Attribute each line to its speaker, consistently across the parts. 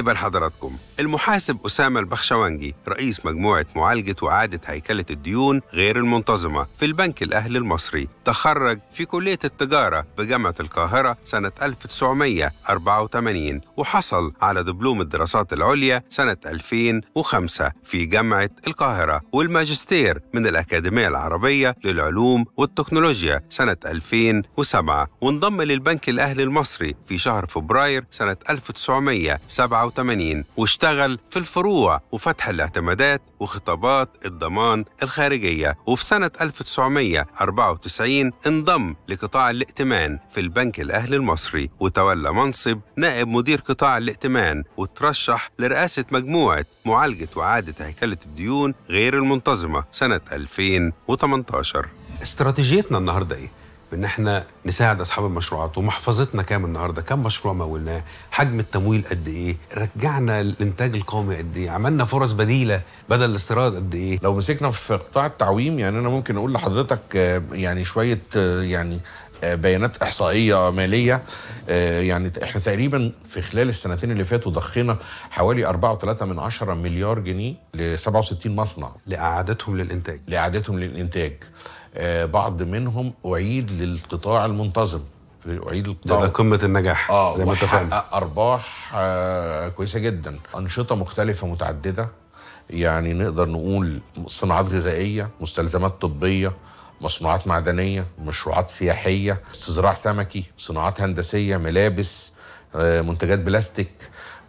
Speaker 1: بين حضراتكم المحاسب أسامة البخشوانجي رئيس مجموعة معالجة وإعادة هيكلة الديون غير المنتظمة في البنك الأهلي المصري تخرج في كلية التجارة بجامعة القاهرة سنة 1984 وحصل على دبلوم الدراسات العليا سنة 2005 في جامعة القاهرة والماجستير من الأكاديمية العربية للعلوم والتكنولوجيا سنة 2007 وانضم للبنك الأهلي المصري في شهر فبراير سنة 1997 1987 واشتغل في الفروع وفتح الاعتمادات وخطابات الضمان الخارجية وفي سنة 1994 انضم لقطاع الائتمان في البنك الأهلي المصري وتولى منصب نائب مدير قطاع الائتمان وترشح لرئاسة مجموعة معالجة وعادة هيكلة الديون غير المنتظمة سنة 2018 استراتيجيتنا النهاردة إيه؟ بان احنا نساعد اصحاب المشروعات ومحفظتنا كام النهارده كام مشروع مولناه حجم التمويل قد ايه
Speaker 2: رجعنا الانتاج القومي قد ايه عملنا فرص بديله بدل الاستيراد قد ايه لو مسكنا في قطاع التعويم يعني انا ممكن اقول لحضرتك آه، يعني شويه آه، يعني آه، بيانات احصائيه ماليه يعني احنا تقريبا في خلال السنتين اللي فاتوا ضخينا حوالي 4.3 من 10 مليار جنيه ل 67 مصنع لاعادتهم للانتاج لاعادتهم للانتاج آه، بعض منهم اعيد للقطاع المنتظم اعيد القطاع ده, ده قمه النجاح اه زي ما انت فاهم ارباح آه كويسه جدا انشطه مختلفه متعدده يعني نقدر نقول صناعات غذائيه مستلزمات طبيه مصنوعات معدنيه مشروعات سياحيه استزراع سمكي صناعات هندسيه ملابس آه، منتجات بلاستيك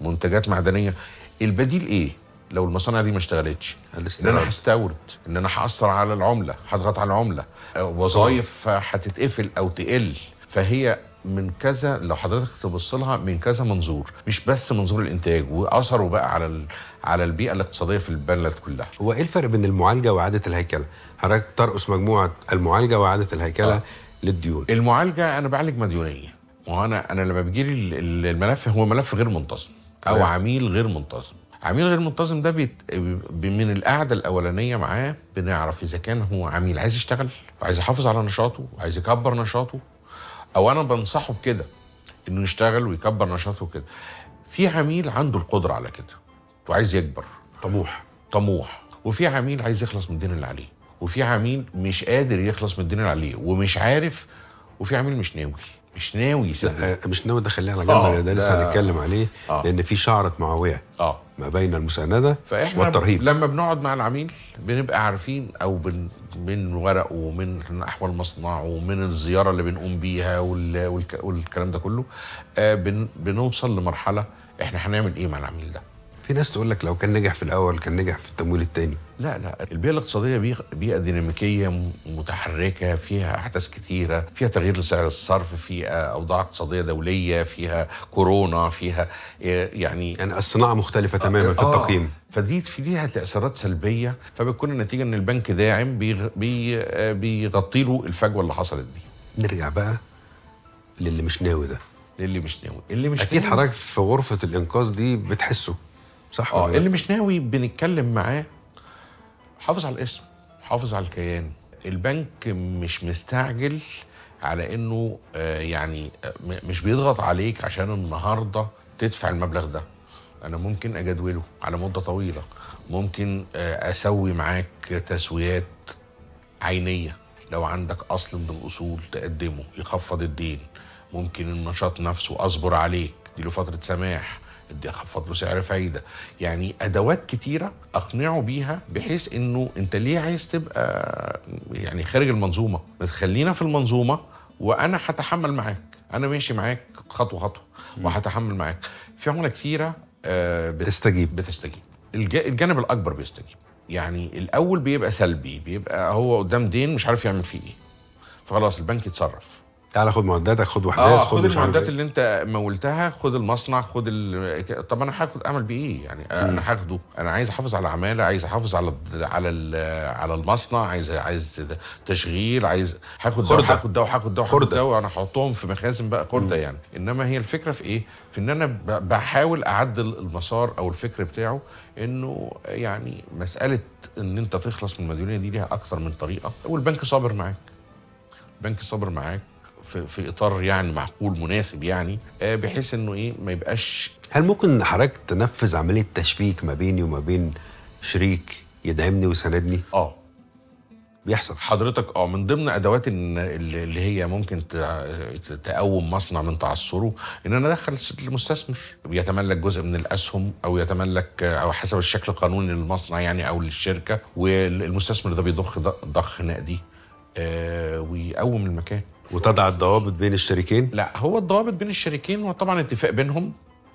Speaker 2: منتجات معدنيه البديل ايه لو المصانع دي ما اشتغلتش ان انا هستورد ان انا هاثر على العمله هضغط على العمله وظائف هتتقفل او تقل فهي من كذا لو حضرتك تبص لها من كذا منظور مش بس منظور الانتاج واثره بقى على ال... على البيئه الاقتصاديه في البلد كلها هو ايه الفرق بين المعالجه واعاده الهيكله حضرتك ترقص مجموعه المعالجه واعاده الهيكله آه. للديون المعالجه انا بعالج مديونيه وانا انا لما بيجي لي الملف هو ملف غير منتظم او عميل غير منتظم عميل غير منتظم ده بيت... من القعده الاولانيه معاه بنعرف اذا كان هو عميل عايز يشتغل وعايز يحافظ على نشاطه وعايز يكبر نشاطه او انا بنصحه بكده انه يشتغل ويكبر نشاطه وكده في عميل عنده القدره على كده وعايز يكبر طموح طموح وفي عميل عايز يخلص من الدين اللي عليه وفي عميل مش قادر يخلص من الدين اللي عليه ومش عارف وفي عميل مش ناوي مش ناوي يسدد آه، مش ناوي ده خليها على جنب آه ده, ده لسه هنتكلم عليه آه لان في شعره معاويه اه ما بين المساندة فإحنا والترهيب لما بنقعد مع العميل بنبقى عارفين أو بن من ورقه ومن أحوال مصنعه ومن الزيارة اللي بنقوم بيها والكلام ده كله آه، بنوصل لمرحلة إحنا هنعمل إيه مع العميل ده في ناس تقول لك لو كان نجح في الاول كان نجح في التمويل الثاني لا لا البيئه الاقتصاديه بيئه ديناميكيه متحركه فيها احداث كثيره فيها تغيير لسعر الصرف فيها اوضاع اقتصاديه دوليه فيها كورونا فيها آه، يعني يعني الصناعه مختلفه تماما آه في التقييم آه فدي في ليها تاثيرات سلبيه فبتكون النتيجه ان البنك داعم آه، بيغطي له الفجوه اللي حصلت دي نرجع بقى للي مش ناوي ده للي مش ناوي اللي مش اكيد حضرتك في غرفه الانقاذ دي بتحسه صح اه اللي مش ناوي بنتكلم معاه حافظ على الاسم حافظ على الكيان البنك مش مستعجل على انه آه، يعني آه، مش بيضغط عليك عشان النهارده تدفع المبلغ ده انا ممكن اجدوله على مده طويله ممكن آه، اسوي معاك تسويات عينيه لو عندك اصل من الاصول تقدمه يخفض الدين ممكن النشاط نفسه اصبر عليك دي له فتره سماح ادي اخفض له سعر فايده يعني ادوات كتيره اقنعه بيها بحيث انه انت ليه عايز تبقى يعني خارج المنظومه خلينا في المنظومه وانا هتحمل معاك انا ماشي معاك خطوه خطوه وهتحمل معاك في عملاء كتيره آه، بتستجيب بتستجيب الجانب الاكبر بيستجيب يعني الاول بيبقى سلبي بيبقى هو قدام دين مش عارف يعمل فيه ايه فخلاص البنك يتصرف تعالى خد معداتك خد وحدات آه خد, خد المعدات إيه. اللي انت مولتها خد المصنع خد ال... طب انا هاخد اعمل بيه ايه يعني م. انا هاخده انا عايز احافظ على عماله عايز احافظ على على على المصنع عايز عايز تشغيل عايز هاخد ده هاخد ده وهاخد ده وهاخد ده وانا هحطهم في مخازن بقى خرده يعني انما هي الفكره في ايه في ان انا بحاول اعدل المسار او الفكر بتاعه انه يعني مساله ان انت تخلص من المديونيه دي ليها اكتر من طريقه والبنك صابر معاك البنك صابر معاك في, في اطار يعني معقول مناسب يعني آه، بحيث انه ايه ما يبقاش هل ممكن حضرتك
Speaker 1: تنفذ عمليه تشبيك ما بيني وما بين شريك يدعمني ويساندني؟ اه
Speaker 2: بيحصل حضرتك اه من ضمن ادوات اللي هي ممكن تقوم مصنع من تعثره ان انا ادخل المستثمر بيتملك جزء من الاسهم او يتملك آه، او حسب الشكل القانوني للمصنع يعني او للشركه والمستثمر ده بيضخ ضخ نقدي آه، ويقوم المكان وتضع الضوابط بين الشريكين؟ لا هو الضوابط بين الشريكين هو طبعا اتفاق بينهم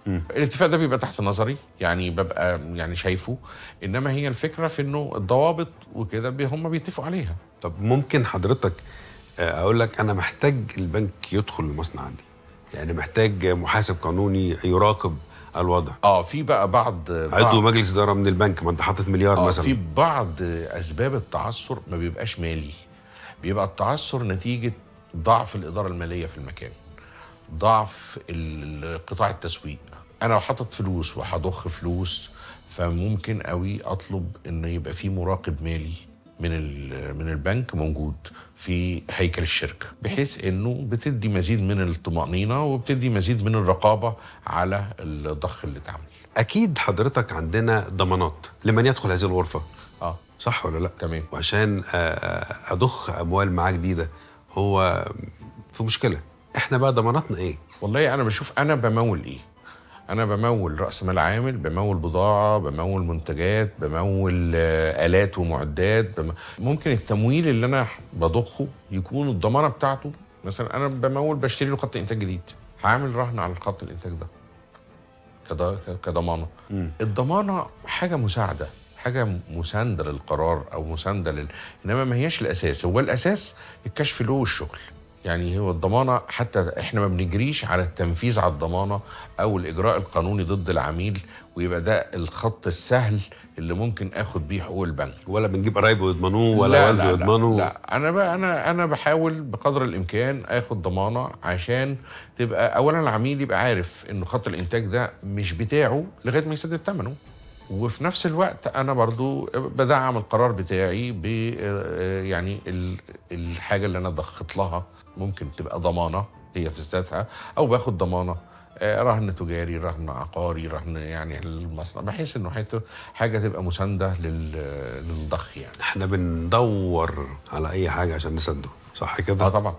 Speaker 2: م. الاتفاق ده بيبقى تحت نظري يعني ببقى يعني شايفه انما هي الفكره في انه الضوابط وكده هم بيتفقوا عليها طب ممكن حضرتك آه، اقول لك انا محتاج البنك
Speaker 1: يدخل المصنع عندي يعني محتاج محاسب قانوني يراقب الوضع اه في
Speaker 2: بقى بعض عضو مجلس
Speaker 1: اداره من البنك ما انت حاطط مليار آه مثلا في
Speaker 2: بعض اسباب التعثر ما بيبقاش مالي بيبقى التعثر نتيجه ضعف الاداره الماليه في المكان ضعف قطاع التسويق انا لو حاطط فلوس وهضخ فلوس فممكن قوي اطلب ان يبقى في مراقب مالي من من البنك موجود في هيكل الشركه بحيث انه بتدي مزيد من الطمانينه وبتدي مزيد من الرقابه على الضخ اللي اتعمل اكيد حضرتك عندنا ضمانات لمن يدخل هذه الغرفه اه صح ولا لا تمام
Speaker 1: وعشان آه، آه، اضخ اموال معاه جديده هو في مشكله
Speaker 2: احنا بقى ضماناتنا ايه والله انا بشوف انا بمول ايه انا بمول راس مال عامل بمول بضاعه بمول منتجات بمول آه، الات ومعدات بم... ممكن التمويل اللي انا بضخه يكون الضمانه بتاعته مثلا انا بمول بشتري له خط انتاج جديد هعمل رهن على الخط الانتاج ده كده كضمانه الضمانه حاجه مساعده حاجه مسانده للقرار او مسانده لل... انما ما هياش الاساس هو الاساس الكشف له والشغل يعني هو الضمانه حتى احنا ما بنجريش على التنفيذ على الضمانه او الاجراء القانوني ضد العميل ويبقى ده الخط السهل اللي ممكن اخد بيه حقوق البنك ولا بنجيب قرايبه يضمنوه ولا والده يضمنه لا, لا انا بقى انا انا بحاول بقدر الامكان اخد ضمانه عشان تبقى اولا العميل يبقى عارف انه خط الانتاج ده مش بتاعه لغايه ما يسدد ثمنه وفي نفس الوقت انا برضو بدعم القرار بتاعي ب آه، يعني الحاجه اللي انا ضخت لها ممكن تبقى ضمانه هي في ذاتها او باخد ضمانه آه، رهن تجاري رهن عقاري رهن يعني المصنع بحيث انه حاجه تبقى مسانده للضخ يعني احنا بندور على اي حاجه عشان نسنده صح كده اه طبعا